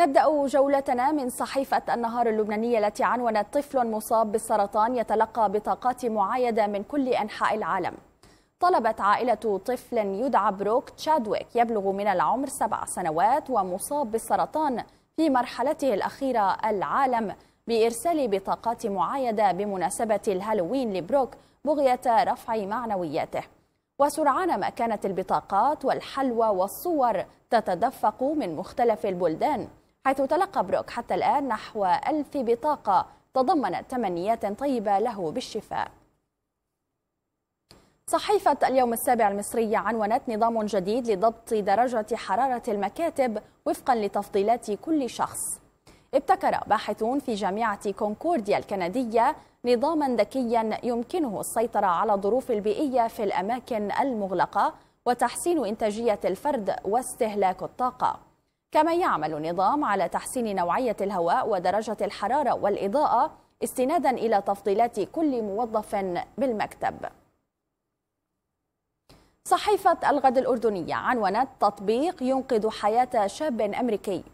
نبدأ جولتنا من صحيفة النهار اللبنانية التي عنونت طفل مصاب بالسرطان يتلقى بطاقات معايدة من كل أنحاء العالم طلبت عائلة طفل يدعى بروك تشادويك يبلغ من العمر سبع سنوات ومصاب بالسرطان في مرحلته الأخيرة العالم بإرسال بطاقات معايدة بمناسبة الهالوين لبروك بغية رفع معنوياته وسرعان ما كانت البطاقات والحلوى والصور تتدفق من مختلف البلدان حيث تلقى بروك حتى الآن نحو ألف بطاقة تضمنت تمنيات طيبة له بالشفاء صحيفة اليوم السابع المصرية عنونت نظام جديد لضبط درجة حرارة المكاتب وفقا لتفضيلات كل شخص ابتكر باحثون في جامعة كونكورديا الكندية نظاما ذكيا يمكنه السيطرة على الظروف البيئية في الأماكن المغلقة وتحسين إنتاجية الفرد واستهلاك الطاقة كما يعمل النظام على تحسين نوعية الهواء ودرجة الحرارة والإضاءة استنادا إلى تفضيلات كل موظف بالمكتب صحيفة الغد الأردنية عنونت تطبيق ينقذ حياة شاب أمريكي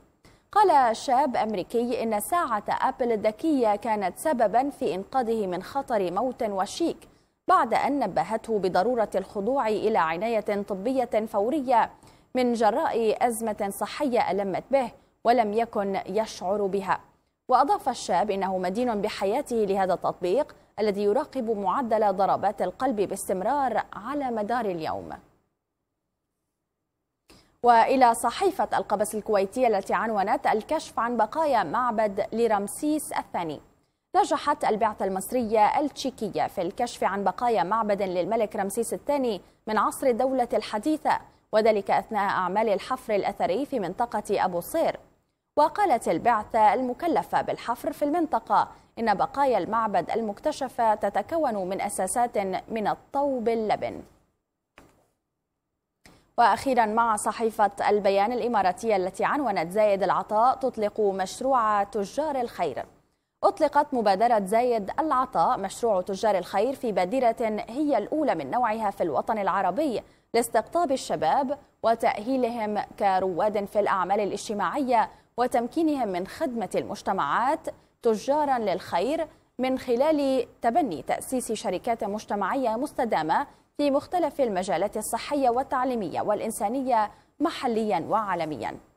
قال شاب أمريكي إن ساعة أبل الذكية كانت سببا في إنقاذه من خطر موت وشيك بعد أن نبهته بضرورة الخضوع إلى عناية طبية فورية من جراء أزمة صحية ألمت به ولم يكن يشعر بها وأضاف الشاب إنه مدين بحياته لهذا التطبيق الذي يراقب معدل ضربات القلب باستمرار على مدار اليوم وإلى صحيفة القبس الكويتية التي عنونت الكشف عن بقايا معبد لرمسيس الثاني نجحت البعثة المصرية التشيكية في الكشف عن بقايا معبد للملك رمسيس الثاني من عصر الدولة الحديثة وذلك أثناء أعمال الحفر الأثري في منطقة أبو صير وقالت البعثة المكلفة بالحفر في المنطقة إن بقايا المعبد المكتشفة تتكون من أساسات من الطوب اللبن وأخيرا مع صحيفة البيان الإماراتية التي عنونت زايد العطاء تطلق مشروع تجار الخير أطلقت مبادرة زايد العطاء مشروع تجار الخير في بادرة هي الأولى من نوعها في الوطن العربي لاستقطاب الشباب وتأهيلهم كرواد في الأعمال الاجتماعية وتمكينهم من خدمة المجتمعات تجارا للخير من خلال تبني تأسيس شركات مجتمعية مستدامة في مختلف المجالات الصحية والتعليمية والإنسانية محليا وعالميا